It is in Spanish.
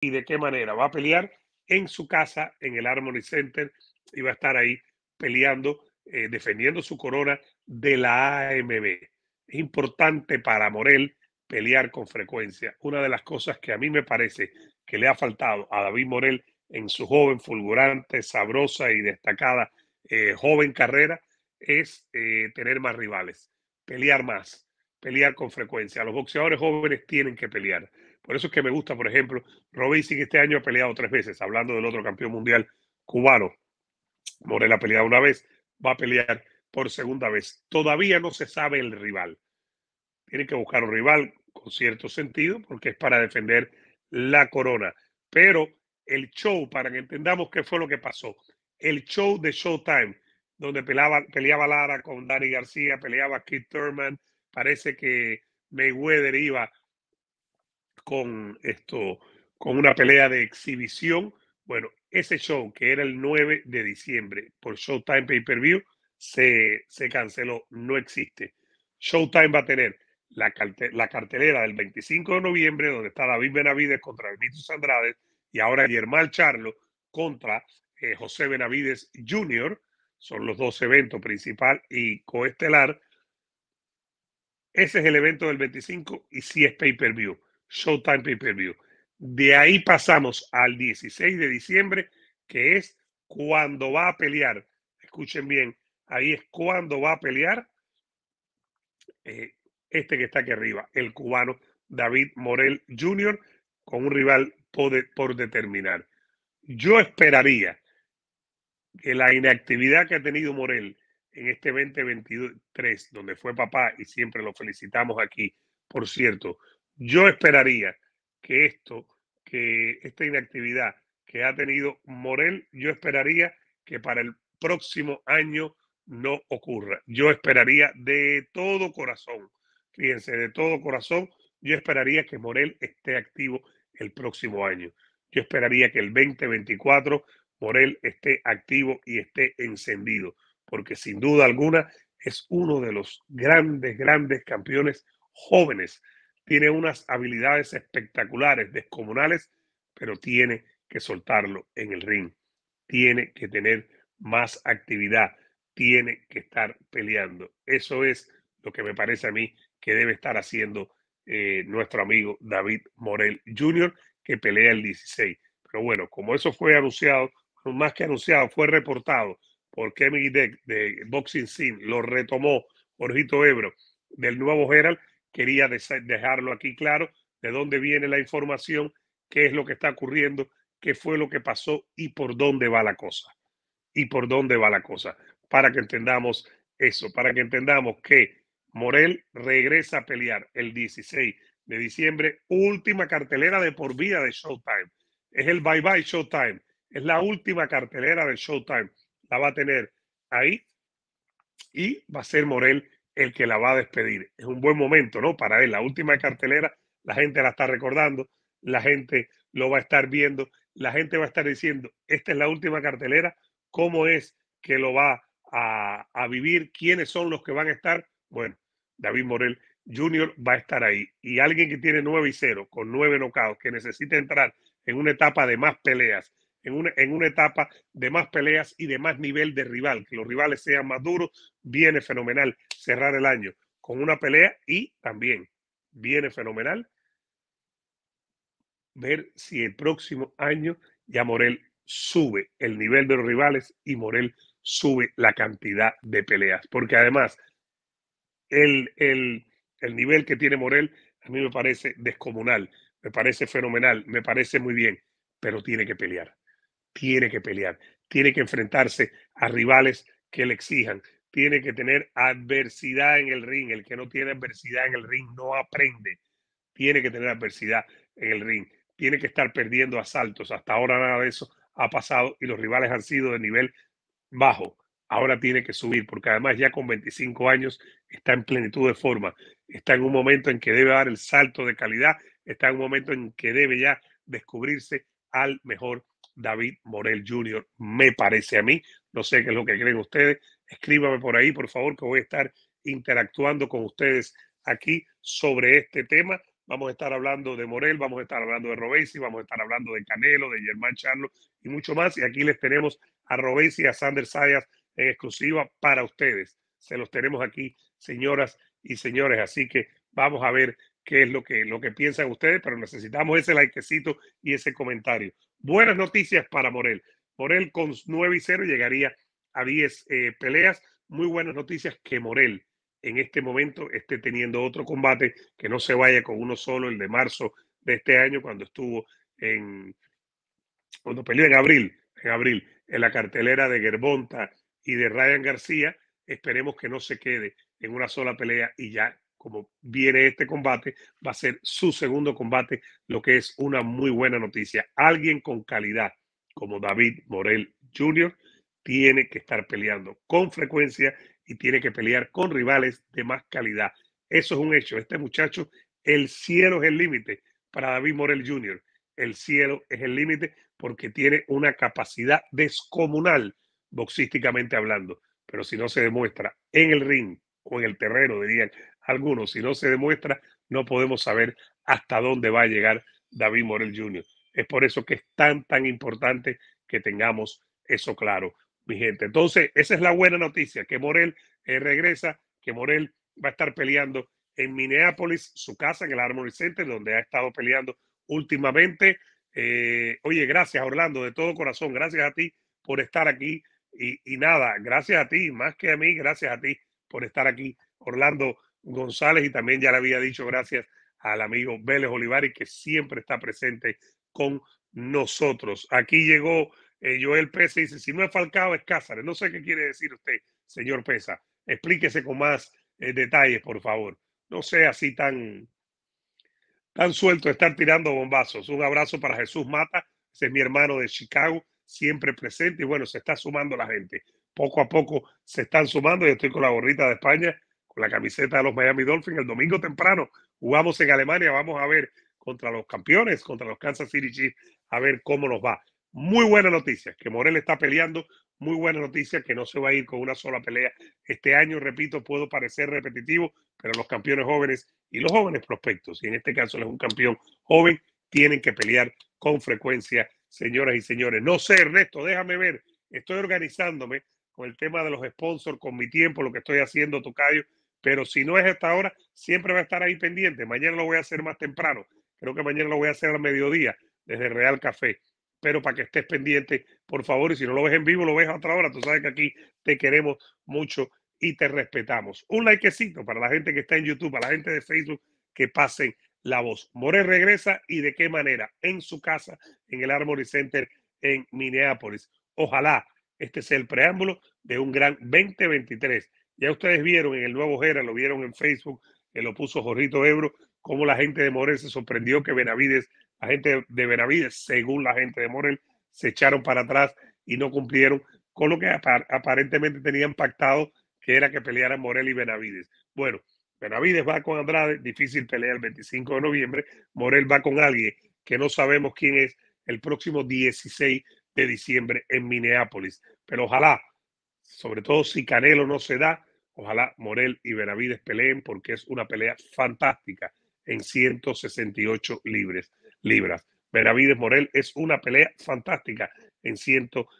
y de qué manera. Va a pelear en su casa, en el Harmony Center, y va a estar ahí peleando, eh, defendiendo su corona de la AMB. Es importante para Morel pelear con frecuencia. Una de las cosas que a mí me parece que le ha faltado a David Morel en su joven, fulgurante, sabrosa y destacada eh, joven carrera es eh, tener más rivales, pelear más, pelear con frecuencia. Los boxeadores jóvenes tienen que pelear. Por eso es que me gusta, por ejemplo, Robinson este año ha peleado tres veces, hablando del otro campeón mundial cubano. Morel ha peleado una vez, va a pelear por segunda vez. Todavía no se sabe el rival. Tienen que buscar un rival con cierto sentido porque es para defender la corona. Pero el show, para que entendamos qué fue lo que pasó, el show de Showtime, donde peleaba, peleaba Lara con Dani García, peleaba Keith Thurman, parece que Mayweather iba con esto, con una pelea de exhibición. Bueno, ese show que era el 9 de diciembre por Showtime Pay Per View se, se canceló, no existe. Showtime va a tener la, la, cartelera del 25 de noviembre, donde está David Benavides contra Benito Andrade y ahora Germán Charlo contra eh, José Benavides Jr. Son los dos eventos principal y coestelar. Ese es el evento del 25 y si sí es pay-per-view. Showtime Pay View. De ahí pasamos al 16 de diciembre, que es cuando va a pelear. Escuchen bien, ahí es cuando va a pelear eh, este que está aquí arriba, el cubano David Morel Jr., con un rival por, por determinar. Yo esperaría que la inactividad que ha tenido Morel en este 2023, donde fue papá y siempre lo felicitamos aquí, por cierto, yo esperaría que esto, que esta inactividad que ha tenido Morel, yo esperaría que para el próximo año no ocurra. Yo esperaría de todo corazón, fíjense, de todo corazón, yo esperaría que Morel esté activo el próximo año. Yo esperaría que el 2024 Morel esté activo y esté encendido, porque sin duda alguna es uno de los grandes, grandes campeones jóvenes tiene unas habilidades espectaculares, descomunales, pero tiene que soltarlo en el ring. Tiene que tener más actividad, tiene que estar peleando. Eso es lo que me parece a mí que debe estar haciendo eh, nuestro amigo David Morel Jr., que pelea el 16. Pero bueno, como eso fue anunciado, más que anunciado, fue reportado por Kemi Deck de Boxing Scene, lo retomó Jorgito Ebro del nuevo Herald, Quería dejarlo aquí claro de dónde viene la información, qué es lo que está ocurriendo, qué fue lo que pasó y por dónde va la cosa. Y por dónde va la cosa. Para que entendamos eso, para que entendamos que Morel regresa a pelear el 16 de diciembre, última cartelera de por vida de Showtime. Es el bye bye Showtime. Es la última cartelera de Showtime. La va a tener ahí y va a ser Morel el que la va a despedir. Es un buen momento, ¿no? Para él, la última cartelera, la gente la está recordando, la gente lo va a estar viendo, la gente va a estar diciendo, esta es la última cartelera, ¿cómo es que lo va a, vivir? ¿Quiénes son los que van a estar? Bueno, David Morel Jr. va a estar ahí. Y alguien que tiene 9 y 0, con 9 nocaos, que necesita entrar en una etapa de más peleas, en una, etapa de más peleas y de más nivel de rival, que los rivales sean más duros, viene fenomenal cerrar el año con una pelea y también viene fenomenal ver si el próximo año ya Morel sube el nivel de los rivales y Morel sube la cantidad de peleas, porque además el nivel que tiene Morel a mí me parece descomunal, me parece fenomenal, me parece muy bien, pero tiene que pelear tiene que pelear, tiene que enfrentarse a rivales que le exijan, tiene que tener adversidad en el ring. El que no tiene adversidad en el ring no aprende. Tiene que tener adversidad en el ring. Tiene que estar perdiendo asaltos. Hasta ahora nada de eso ha pasado y los rivales han sido de nivel bajo. Ahora tiene que subir porque además ya con 25 años está en plenitud de forma. Está en un momento en que debe dar el salto de calidad. Está en un momento en que debe ya descubrirse al mejor David Morel Jr., me parece a mí. No sé qué es lo que creen ustedes. Escríbame por ahí, por favor, que voy a estar interactuando con ustedes aquí sobre este tema. Vamos a estar hablando de Morel, vamos a estar hablando de Robesi, vamos a estar hablando de Canelo, de Germán Charlo y mucho más. Y aquí les tenemos a Robesi y a Sander Sayas en exclusiva para ustedes. Se los tenemos aquí, señoras y señores. Así que vamos a ver qué es lo que, lo que piensan ustedes, pero necesitamos ese likecito y ese comentario. Buenas noticias para Morel. Morel con 9 y 0 llegaría a 10 eh, peleas. Muy buenas noticias que Morel en este momento esté teniendo otro combate, que no se vaya con uno solo, el de marzo de este año, cuando estuvo en, cuando peleó en abril, en abril, en la cartelera de Gerbonta y de Ryan García. Esperemos que no se quede en una sola pelea y ya como viene este combate, va a ser su segundo combate, lo que es una muy buena noticia. Alguien con calidad como David Morel Jr. tiene que estar peleando con frecuencia y tiene que pelear con rivales de más calidad. Eso es un hecho. Este muchacho, el cielo es el límite para David Morel Jr. El cielo es el límite porque tiene una capacidad descomunal boxísticamente hablando. Pero si no se demuestra en el ring o en el terreno, dirían algunos, Si no se demuestra, no podemos saber hasta dónde va a llegar David Morel Jr. Es por eso que es tan, tan importante que tengamos eso claro, mi gente. Entonces, esa es la buena noticia, que Morel eh, regresa, que Morel va a estar peleando en Minneapolis, su casa, en el Armory Center, donde ha estado peleando últimamente. Eh, oye, gracias, Orlando, de todo corazón, gracias a ti por estar aquí. y, nada, gracias a ti, más que a mí, gracias a ti por estar aquí, Orlando González y también ya le había dicho gracias al amigo Vélez Olivari que siempre está presente con nosotros. Aquí llegó eh, Joel Pesa y dice, si no es Falcao es Cáceres. No sé qué quiere decir usted, señor Pesa. Explíquese con más eh, detalles, por favor. No sea así tan, tan suelto estar tirando bombazos. Un abrazo para Jesús Mata, ese es mi hermano de Chicago, siempre presente y bueno, se está sumando la gente. Poco a poco se están sumando. y estoy con la gorrita de España con la camiseta de los Miami Dolphins. El domingo temprano jugamos en Alemania, vamos a ver contra los campeones, contra los Kansas City Chiefs, a ver cómo nos va. Muy buena noticia, que Morel está peleando, muy buena noticia, que no se va a ir con una sola pelea. Este año, repito, puedo parecer repetitivo, pero los campeones jóvenes y los jóvenes prospectos, y en este caso es un campeón joven, tienen que pelear con frecuencia, señoras y señores. No sé, Ernesto, déjame ver, estoy organizándome con el tema de los sponsors, con mi tiempo, lo que estoy haciendo, Tocayo, pero si no es esta hora, siempre va a estar ahí pendiente. Mañana lo voy a hacer más temprano. Creo que mañana lo voy a hacer al mediodía desde Real Café. Pero para que estés pendiente, por favor, y si no lo ves en vivo, lo ves a otra hora. Tú sabes que aquí te queremos mucho y te respetamos. Un likecito para la gente que está en YouTube, para la gente de Facebook, que pasen la voz. More regresa y de qué manera. En su casa, en el Armory Center en Minneapolis. Ojalá este sea el preámbulo de un gran 2023 ya ustedes vieron en el nuevo Gera, lo vieron en Facebook, que lo puso Jorrito Ebro, cómo la gente de Morel se sorprendió que Benavides, la gente de Benavides, según la gente de Morel, se echaron para atrás y no cumplieron con lo que aparentemente tenían pactado, que era que pelearan Morel y Benavides. Bueno, Benavides va con Andrade, difícil pelea el 25 de noviembre. Morel va con alguien que no sabemos quién es el próximo 16 de diciembre en Minneapolis. Pero ojalá, sobre todo si Canelo no se da, Ojalá Morel y Benavides peleen porque es una pelea fantástica en 168 libres, libras. Benavides Morel es una pelea fantástica en 168